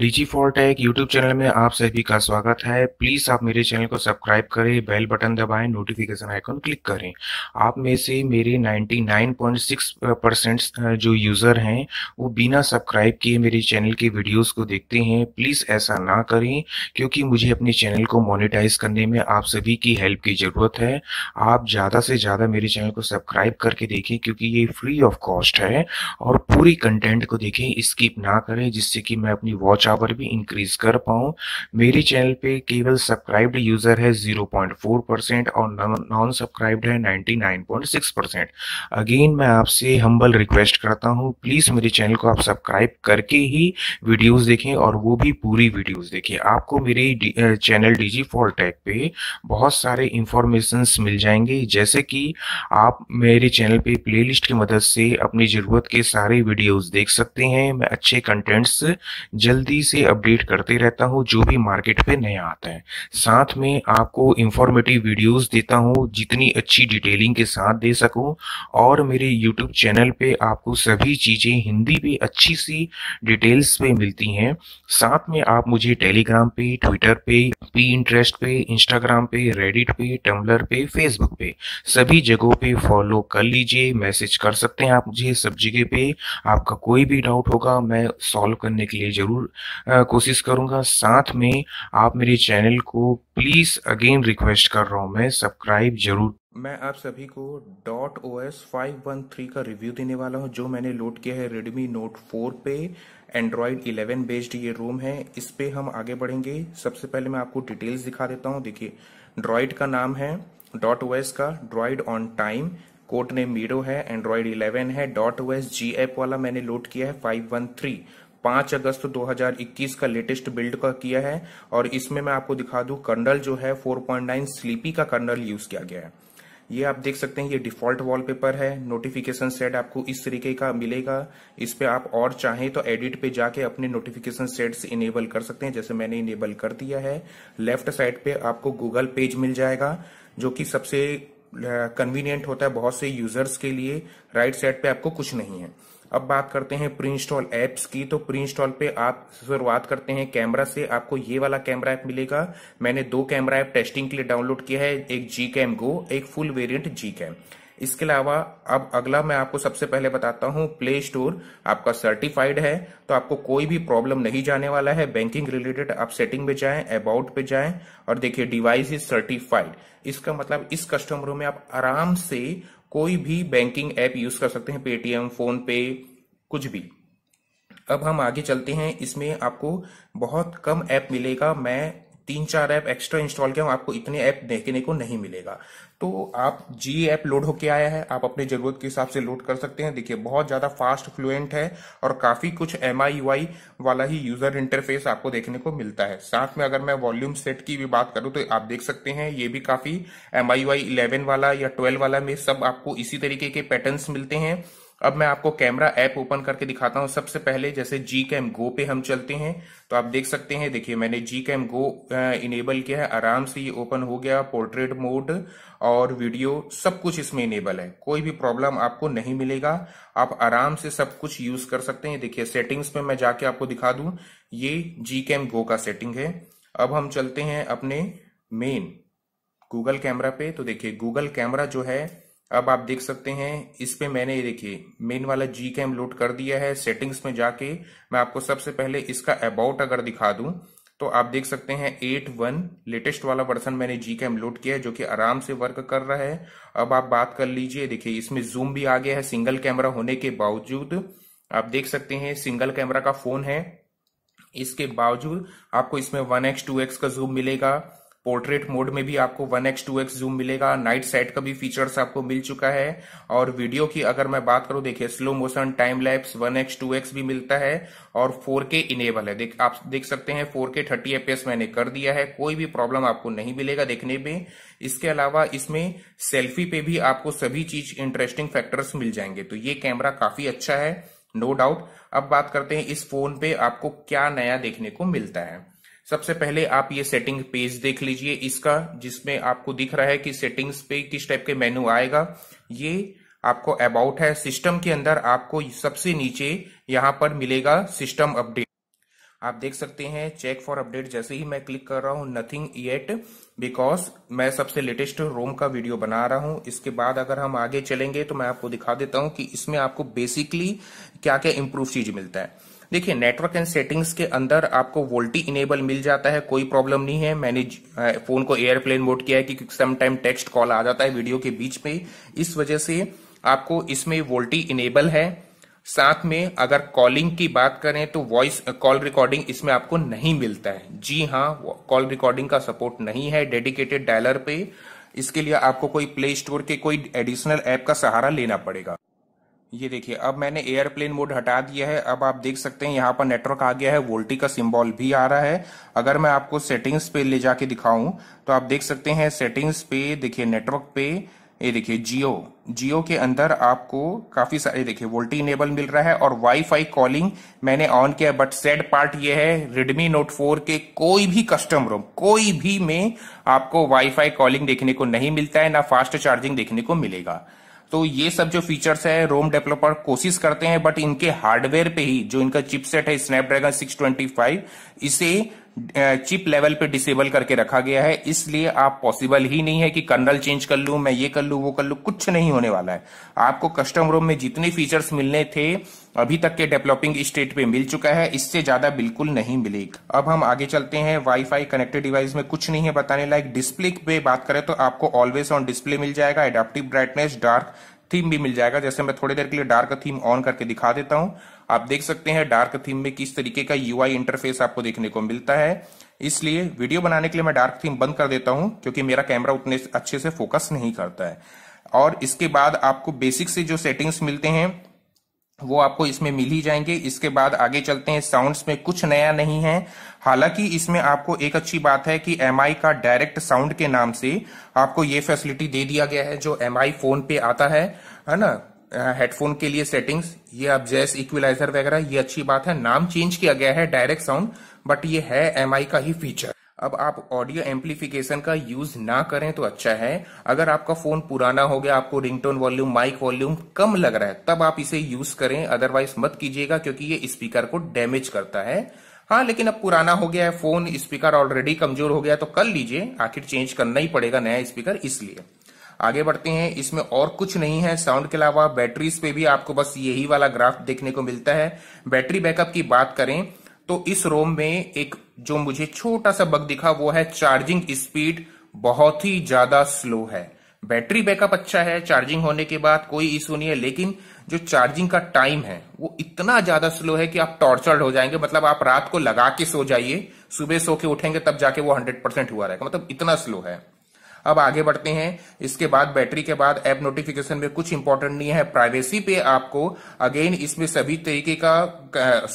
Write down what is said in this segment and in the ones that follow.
DG for tech YouTube channel में आप सभी का स्वागत है प्लीज आप मेरे चैनल को सब्सक्राइब करें बेल बटन दबाएं नोटिफिकेशन आइकन क्लिक करें आप में से मेरे 99.6 परसेंट जो यूज़र हैं वो बिना सब्सक्राइब किए मेरे चैनल के वीडियोस को देखते हैं प्लीज़ ऐसा ना करें क्योंकि मुझे अपने चैनल को मोनिटाइज करने में आप सभी की हेल्प की ज़रूरत है आप ज़्यादा से ज़्यादा मेरे चैनल को सब्सक्राइब करके देखें क्योंकि ये फ्री ऑफ कॉस्ट है और पूरी कंटेंट को देखें स्किप ना करें जिससे कि मैं अपनी वॉच पर भी इंक्रीज कर पाऊँ मेरे चैनल पे केवल सब्सक्राइब्ड यूज़र है 0.4 परसेंट और नॉन सब्सक्राइब्ड है 99.6 परसेंट अगेन मैं आपसे हम्बल रिक्वेस्ट करता हूँ प्लीज़ मेरे चैनल को आप सब्सक्राइब करके ही वीडियोज़ देखें और वो भी पूरी वीडियोज़ देखें आपको मेरे चैनल डी फॉल टैग पे बहुत सारे इंफॉर्मेशंस मिल जाएंगे जैसे कि आप मेरे चैनल पे प्लेलिस्ट की मदद से अपनी ज़रूरत के सारे वीडियोस देख सकते हैं मैं अच्छे कंटेंट्स जल्दी तेज़ी से अपडेट करते रहता हूँ जो भी मार्केट पे नया आता है साथ में आपको इंफॉर्मेटिव वीडियोस देता हूँ जितनी अच्छी डिटेलिंग के साथ दे सकूँ और मेरे यूट्यूब चैनल पे आपको सभी चीज़ें हिंदी भी अच्छी सी डिटेल्स पे मिलती हैं साथ में आप मुझे टेलीग्राम पे ट्विटर पे पी इंटरेस्ट पे इंस्टाग्राम पे रेडिट पे टम्बलर पे फेसबुक पे सभी जगहों पे फॉलो कर लीजिए मैसेज कर सकते हैं आप मुझे सब जगह पे आपका कोई भी डाउट होगा मैं सॉल्व करने के लिए ज़रूर कोशिश करूंगा साथ में आप मेरे चैनल को प्लीज़ अगेन रिक्वेस्ट कर रहा हूँ मैं सब्सक्राइब जरूर मैं आप सभी को dot O S five one three का रिव्यू देने वाला हूं जो मैंने लोड किया है रेडमी नोट फोर पे एंड्रॉयड इलेवन बेस्ड ये रोम है इस पे हम आगे बढ़ेंगे सबसे पहले मैं आपको डिटेल्स दिखा देता हूँ देखिए ड्रॉइड का नाम है डॉट ओ एस का ड्रॉइड ऑन टाइम कोट ने मीडो है एंड्रॉयड इलेवन है dot O S G app वाला मैंने लोड किया है फाइव वन थ्री पांच अगस्त 2021 का लेटेस्ट बिल्ड का किया है और इसमें मैं आपको दिखा दू कर्नल जो है 4.9 स्लीपी का कर्नल यूज किया गया है ये आप देख सकते हैं ये डिफॉल्ट वॉलपेपर है नोटिफिकेशन सेट आपको इस तरीके का मिलेगा इस पे आप और चाहें तो एडिट पे जाके अपने नोटिफिकेशन सेट्स इनेबल कर सकते हैं जैसे मैंने इनेबल कर दिया है लेफ्ट साइड पे आपको गूगल पेज मिल जाएगा जो कि सबसे कन्वीनियंट होता है बहुत से यूजर्स के लिए राइट साइड पे आपको कुछ नहीं है अब बात करते हैं प्री इंस्टॉल एप्स की तो प्री इंस्टॉल पे आप शुरुआत करते हैं कैमरा से आपको ये वाला कैमरा ऐप मिलेगा मैंने दो कैमरा ऐप टेस्टिंग के लिए डाउनलोड किया है एक जी कैम गो एक फुल वेरियंट जी कैम इसके अलावा अब अगला मैं आपको सबसे पहले बताता हूं प्ले स्टोर आपका सर्टिफाइड है तो आपको कोई भी प्रॉब्लम नहीं जाने वाला है बैंकिंग रिलेटेड आप सेटिंग पे जाएं अबाउट पे जाएं और देखिए डिवाइस इज सर्टिफाइड इसका मतलब इस कस्टमरों में आप आराम से कोई भी बैंकिंग ऐप यूज कर सकते हैं पेटीएम फोन पे कुछ भी अब हम आगे चलते हैं इसमें आपको बहुत कम ऐप मिलेगा मैं तीन चार ऐप एक्स्ट्रा इंस्टॉल किया आपको इतने ऐप देखने को नहीं मिलेगा तो आप जी ऐप लोड होके आया है आप अपने जरूरत के हिसाब से लोड कर सकते हैं देखिए बहुत ज़्यादा फास्ट फ्लुएंट है और काफ़ी कुछ एम वाला ही यूज़र इंटरफेस आपको देखने को मिलता है साथ में अगर मैं वॉल्यूम सेट की भी बात करूं तो आप देख सकते हैं ये भी काफ़ी एम आई वाला या ट्वेल्व वाला में सब आपको इसी तरीके के पैटर्न मिलते हैं अब मैं आपको कैमरा ऐप ओपन करके दिखाता हूं सबसे पहले जैसे जी कैम गो पे हम चलते हैं तो आप देख सकते हैं देखिए मैंने जी कैम गो इनेबल किया है आराम से ये ओपन हो गया पोर्ट्रेट मोड और वीडियो सब कुछ इसमें इनेबल है कोई भी प्रॉब्लम आपको नहीं मिलेगा आप आराम से सब कुछ यूज कर सकते हैं देखिए सेटिंग्स में मैं जाके आपको दिखा दू ये जी कैम गो का सेटिंग है अब हम चलते हैं अपने मेन गूगल कैमरा पे तो देखिए गूगल कैमरा जो है अब आप देख सकते हैं इस पे मैंने ये देखिए मेन वाला जी कैम लोड कर दिया है सेटिंग्स में जाके मैं आपको सबसे पहले इसका अबाउट अगर दिखा दूं तो आप देख सकते हैं एट वन लेटेस्ट वाला वर्सन मैंने जी कैम लोड किया है जो कि आराम से वर्क कर रहा है अब आप बात कर लीजिए देखिए इसमें जूम भी आ गया है सिंगल कैमरा होने के बावजूद आप देख सकते हैं सिंगल कैमरा का फोन है इसके बावजूद आपको इसमें वन एक्स टू एक्स का जूम मिलेगा पोर्ट्रेट मोड में भी आपको 1x 2x जूम मिलेगा नाइट सेट का भी फीचर्स आपको मिल चुका है और वीडियो की अगर मैं बात करूं देखिए slow motion time lapse 1x 2x भी मिलता है और 4K इनेबल है देख आप देख सकते हैं 4K 30 एफपीएस मैंने कर दिया है कोई भी प्रॉब्लम आपको नहीं मिलेगा देखने में इसके अलावा इसमें सेल्फी पे भी आपको सभी चीज इंटरेस्टिंग फैक्टर्स मिल जाएंगे तो ये कैमरा काफी अच्छा है नो no डाउट अब बात करते हैं इस फोन पे आपको क्या नया देखने को मिलता है सबसे पहले आप ये सेटिंग पेज देख लीजिए इसका जिसमें आपको दिख रहा है कि सेटिंग्स पे किस टाइप के मेन्यू आएगा ये आपको अबाउट है सिस्टम के अंदर आपको सबसे नीचे यहाँ पर मिलेगा सिस्टम अपडेट आप देख सकते हैं चेक फॉर अपडेट जैसे ही मैं क्लिक कर रहा हूँ नथिंग येट बिकॉज मैं सबसे लेटेस्ट रोम का वीडियो बना रहा हूँ इसके बाद अगर हम आगे चलेंगे तो मैं आपको दिखा देता हूँ कि इसमें आपको बेसिकली क्या क्या इम्प्रूव चीज मिलता है देखिए नेटवर्क एंड सेटिंग्स के अंदर आपको वोल्टी इनेबल मिल जाता है कोई प्रॉब्लम नहीं है मैंने फोन को एयरप्लेन मोड किया है कि समटाइम टेक्स्ट कॉल आ जाता है वीडियो के बीच में इस वजह से आपको इसमें वोल्टी इनेबल है साथ में अगर कॉलिंग की बात करें तो वॉइस कॉल रिकॉर्डिंग इसमें आपको नहीं मिलता है जी हाँ कॉल रिकॉर्डिंग का सपोर्ट नहीं है डेडिकेटेड डायलर पे इसके लिए आपको कोई प्ले स्टोर के कोई एडिशनल ऐप का सहारा लेना पड़ेगा ये देखिए अब मैंने एयरप्लेन मोड हटा दिया है अब आप देख सकते हैं यहाँ पर नेटवर्क आ गया है वोल्टी का सिंबल भी आ रहा है अगर मैं आपको सेटिंग्स पे ले जाके दिखाऊं तो आप देख सकते हैं सेटिंग्स पे देखिए नेटवर्क पे ये देखिए जियो जियो के अंदर आपको काफी सारे देखिए वोल्टी इनेबल मिल रहा है और वाईफाई कॉलिंग मैंने ऑन किया बट सेड पार्ट ये है रेडमी नोट फोर के कोई भी कस्टम कोई भी में आपको वाईफाई कॉलिंग देखने को नहीं मिलता है ना फास्ट चार्जिंग देखने को मिलेगा तो ये सब जो फीचर्स है रोम डेवलपर कोशिश करते हैं बट इनके हार्डवेयर पे ही जो इनका चिपसेट है स्नैपड्रैगन 625 इसे चिप लेवल पे डिसेबल करके रखा गया है इसलिए आप पॉसिबल ही नहीं है कि कर्नल चेंज कर लू मैं ये कर लू वो कर लू कुछ नहीं होने वाला है आपको कस्टम रोम में जितने फीचर्स मिलने थे अभी तक के डेवलपिंग स्टेट पे मिल चुका है इससे ज्यादा बिल्कुल नहीं मिलेगा अब हम आगे चलते हैं वाईफाई कनेक्टेड डिवाइस में कुछ नहीं है बताने लायक डिस्प्ले पे बात करें तो आपको ऑलवेज ऑन डिस्प्ले मिल जाएगा एडाप्टिव ब्राइटनेस डार्क थीम भी मिल जाएगा जैसे मैं थोड़ी देर के लिए डार्क थीम ऑन करके दिखा देता हूं आप देख सकते हैं डार्क थीम में किस तरीके का यू इंटरफेस आपको देखने को मिलता है इसलिए वीडियो बनाने के लिए मैं डार्क थीम बंद कर देता हूं क्योंकि मेरा कैमरा उतने अच्छे से फोकस नहीं करता है और इसके बाद आपको बेसिक से जो सेटिंग्स मिलते हैं वो आपको इसमें मिल ही जाएंगे इसके बाद आगे चलते हैं साउंड्स में कुछ नया नहीं है हालांकि इसमें आपको एक अच्छी बात है कि एम का डायरेक्ट साउंड के नाम से आपको ये फैसिलिटी दे दिया गया है जो एम फोन पे आता है है ना हेडफोन के लिए सेटिंग्स ये अब जैस इक्विलाइजर वगैरह ये अच्छी बात है नाम चेंज किया गया है डायरेक्ट साउंड बट ये है एम का ही फीचर अब आप ऑडियो एम्पलीफिकेशन का यूज ना करें तो अच्छा है अगर आपका फोन पुराना हो गया आपको रिंगटोन वॉल्यूम माइक वॉल्यूम कम लग रहा है तब आप इसे यूज करें अदरवाइज मत कीजिएगा क्योंकि ये स्पीकर को डैमेज करता है हाँ लेकिन अब पुराना हो गया है फोन स्पीकर ऑलरेडी कमजोर हो गया तो कर लीजिए आखिर चेंज करना ही पड़ेगा नया स्पीकर इसलिए आगे बढ़ते हैं इसमें और कुछ नहीं है साउंड के अलावा बैटरीज पे भी आपको बस यही वाला ग्राफ देखने को मिलता है बैटरी बैकअप की बात करें तो इस रोम में एक जो मुझे छोटा सा बग दिखा वो है चार्जिंग स्पीड बहुत ही ज्यादा स्लो है बैटरी बैकअप अच्छा है चार्जिंग होने के बाद कोई इशू नहीं है लेकिन जो चार्जिंग का टाइम है वो इतना ज्यादा स्लो है कि आप टॉर्चर्ड हो जाएंगे मतलब आप रात को लगा के सो जाइए सुबह सो के उठेंगे तब जाके वो हंड्रेड परसेंट हुआ रहेगा मतलब इतना स्लो है अब आगे बढ़ते हैं इसके बाद बैटरी के बाद ऐप नोटिफिकेशन में कुछ इंपॉर्टेंट नहीं है प्राइवेसी पे आपको अगेन इसमें सभी तरीके का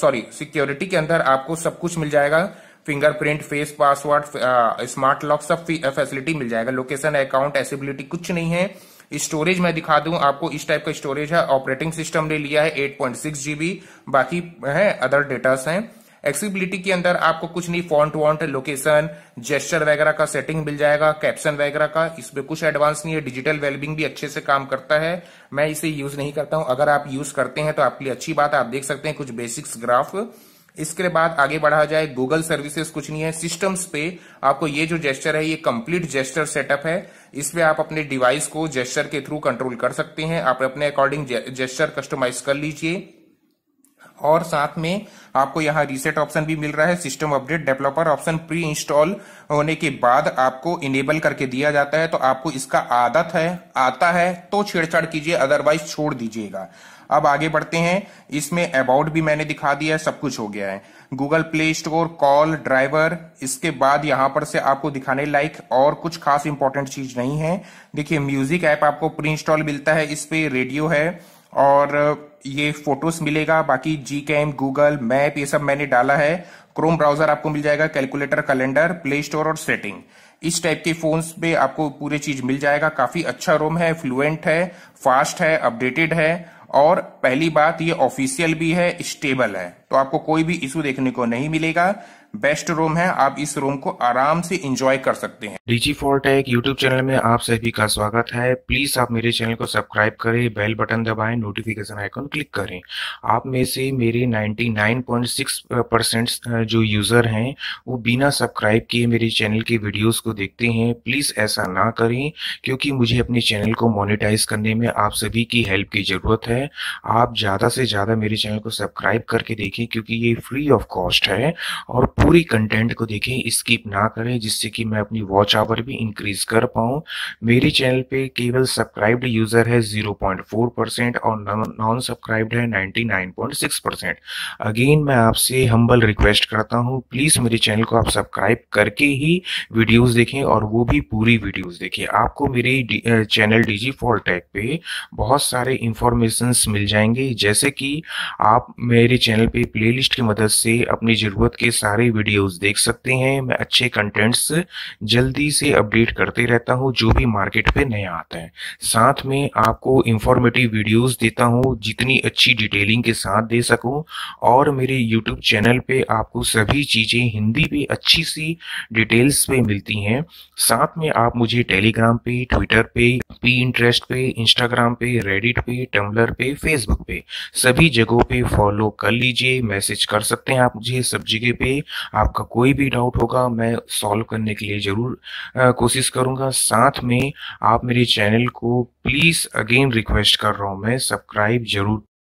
सॉरी सिक्योरिटी के अंदर आपको सब कुछ मिल जाएगा fingerprint face password smart lock सब फैसिलिटी मिल जाएगा लोकेशन अकाउंट एसेबिलिटी कुछ नहीं है स्टोरेज मैं दिखा दूं आपको इस टाइप का स्टोरेज है ऑपरेटिंग सिस्टम ने लिया है 8.6 जीबी बाकी है अदर डेटास हैं एक्सीबिलिटी के अंदर आपको कुछ नहीं फॉन्ट वॉन्ट लोकेशन जेस्टर वगैरह का सेटिंग मिल जाएगा कैप्शन वगैरह का इसमें कुछ एडवांस नहीं है डिजिटल वेलबिंग भी अच्छे से काम करता है मैं इसे यूज नहीं करता हूं अगर आप यूज करते हैं तो आपके लिए अच्छी बात है आप देख सकते हैं कुछ बेसिक्स ग्राफ इसके बाद आगे बढ़ा जाए गूगल सर्विसेज कुछ नहीं है सिस्टम्स पे आपको ये जो जेस्टर है ये कंप्लीट जेस्टर सेटअप है इसमें आप अपने डिवाइस को जेस्टर के थ्रू कंट्रोल कर सकते हैं आप अपने अकॉर्डिंग जेस्टर कस्टमाइज कर लीजिए और साथ में आपको यहाँ रीसेट ऑप्शन भी मिल रहा है system update developer option pre install होने के बाद आपको इनेबल करके दिया जाता है तो आपको इसका आदत है आता है तो छेड़छाड़ कीजिए अदरवाइज छोड़ दीजिएगा अब आगे बढ़ते हैं इसमें अबाउट भी मैंने दिखा दिया है सब कुछ हो गया है Google Play Store call driver इसके बाद यहाँ पर से आपको दिखाने लायक और कुछ खास इंपॉर्टेंट चीज नहीं है देखिए म्यूजिक ऐप आपको प्री इंस्टॉल मिलता है इस पे रेडियो है और ये फोटोज मिलेगा बाकी जी कैम गूगल मैप ये सब मैंने डाला है क्रोम ब्राउजर आपको मिल जाएगा कैलकुलेटर कैलेंडर प्ले स्टोर और सेटिंग इस टाइप के फोन्स पे आपको पूरी चीज मिल जाएगा काफी अच्छा रोम है फ्लुएंट है फास्ट है अपडेटेड है और पहली बात ये ऑफिशियल भी है स्टेबल है तो आपको कोई भी इशू देखने को नहीं मिलेगा बेस्ट रूम है आप इस रूम को आराम से इंजॉय कर सकते हैं DG for tech YouTube channel में आप सभी का स्वागत है प्लीज आप मेरे चैनल को सब्सक्राइब करें बेल बटन दबाएं नोटिफिकेशन आइकन क्लिक करें आप में से मेरे 99.6 परसेंट जो यूजर हैं वो बिना सब्सक्राइब किए मेरे चैनल के वीडियोस को देखते हैं प्लीज ऐसा ना करें क्योंकि मुझे अपने चैनल को मोनिटाइज करने में आप सभी की हेल्प की जरूरत है आप ज्यादा से ज्यादा मेरे चैनल को सब्सक्राइब करके देखें क्योंकि ये फ्री ऑफ कॉस्ट है और पूरी कंटेंट को देखें स्किप ना करें जिससे कि मैं अपनी वॉच आवर भी इंक्रीज कर पाऊँ मेरे चैनल पे केवल सब्सक्राइब्ड यूज़र है 0.4 परसेंट और नॉन सब्सक्राइब्ड है 99.6 परसेंट अगेन मैं आपसे हम्बल रिक्वेस्ट करता हूँ प्लीज़ मेरे चैनल को आप सब्सक्राइब करके ही वीडियोज़ देखें और वो भी पूरी वीडियोज़ देखें आपको मेरे channel D G for tech पे बहुत सारे इंफॉर्मेशंस मिल जाएंगे जैसे कि आप मेरे चैनल पे प्ले की मदद से अपनी ज़रूरत के सारे वीडियोस देख सकते हैं मैं अच्छे कंटेंट्स जल्दी से अपडेट करते रहता हूँ जो भी मार्केट पे नया आता है साथ में आपको इंफॉर्मेटिव वीडियोस देता हूँ जितनी अच्छी डिटेलिंग के साथ दे सकूँ और मेरे यूट्यूब चैनल पे आपको सभी चीज़ें हिंदी पे अच्छी सी डिटेल्स पे मिलती हैं साथ में आप मुझे टेलीग्राम पे ट्विटर पे पी इंटरेस्ट पे इंस्टाग्राम पे रेडिट पे टम्बलर पे फेसबुक पे सभी जगहों पे फॉलो कर लीजिए मैसेज कर सकते हैं आप मुझे सब जगह पे आपका कोई भी डाउट होगा मैं सॉल्व करने के लिए ज़रूर कोशिश करूंगा साथ में आप मेरे चैनल को प्लीज़ अगेन रिक्वेस्ट कर रहा हूं मैं सब्सक्राइब जरूर